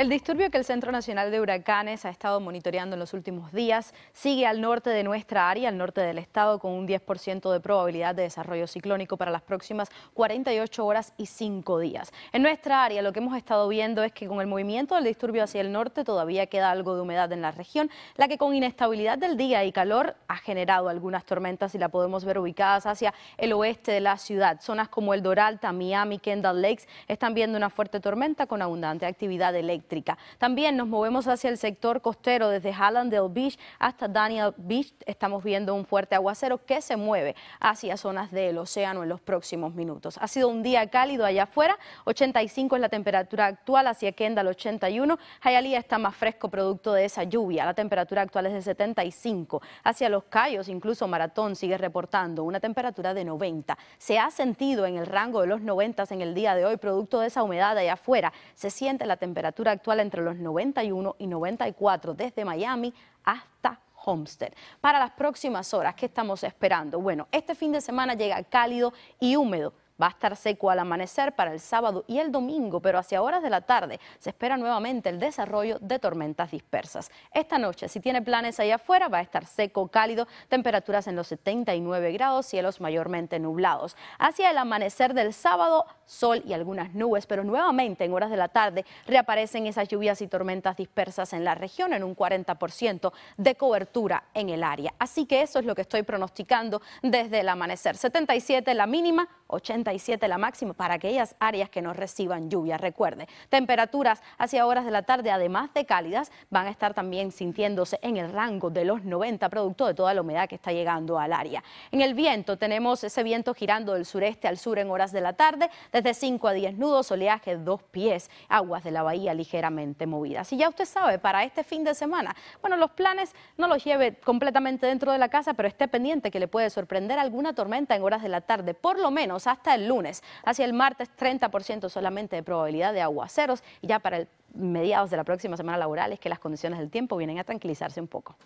El disturbio que el Centro Nacional de Huracanes ha estado monitoreando en los últimos días sigue al norte de nuestra área, al norte del estado, con un 10% de probabilidad de desarrollo ciclónico para las próximas 48 horas y 5 días. En nuestra área lo que hemos estado viendo es que con el movimiento del disturbio hacia el norte todavía queda algo de humedad en la región, la que con inestabilidad del día y calor ha generado algunas tormentas y la podemos ver ubicadas hacia el oeste de la ciudad. Zonas como el Doral, Miami, Kendall Lakes están viendo una fuerte tormenta con abundante actividad eléctrica. También nos movemos hacia el sector costero, desde Hallandale Beach hasta Daniel Beach. Estamos viendo un fuerte aguacero que se mueve hacia zonas del océano en los próximos minutos. Ha sido un día cálido allá afuera, 85 es la temperatura actual, hacia Kendall 81. Hialeah está más fresco producto de esa lluvia. La temperatura actual es de 75. Hacia Los Cayos, incluso Maratón sigue reportando una temperatura de 90. Se ha sentido en el rango de los 90 en el día de hoy, producto de esa humedad allá afuera. Se siente la temperatura actual entre los 91 y 94 desde Miami hasta Homestead. Para las próximas horas, ¿qué estamos esperando? Bueno, este fin de semana llega cálido y húmedo Va a estar seco al amanecer para el sábado y el domingo, pero hacia horas de la tarde se espera nuevamente el desarrollo de tormentas dispersas. Esta noche, si tiene planes allá afuera, va a estar seco, cálido, temperaturas en los 79 grados, cielos mayormente nublados. Hacia el amanecer del sábado, sol y algunas nubes, pero nuevamente en horas de la tarde reaparecen esas lluvias y tormentas dispersas en la región en un 40% de cobertura en el área. Así que eso es lo que estoy pronosticando desde el amanecer. 77 la mínima, 80 la máxima para aquellas áreas que no reciban lluvia. Recuerde, temperaturas hacia horas de la tarde, además de cálidas, van a estar también sintiéndose en el rango de los 90, producto de toda la humedad que está llegando al área. En el viento tenemos ese viento girando del sureste al sur en horas de la tarde, desde 5 a 10 nudos, oleaje 2 pies, aguas de la bahía ligeramente movidas. Y ya usted sabe, para este fin de semana, bueno, los planes no los lleve completamente dentro de la casa, pero esté pendiente que le puede sorprender alguna tormenta en horas de la tarde, por lo menos hasta el el lunes. Hacia el martes, 30% solamente de probabilidad de aguaceros. Y ya para mediados de la próxima semana laboral es que las condiciones del tiempo vienen a tranquilizarse un poco.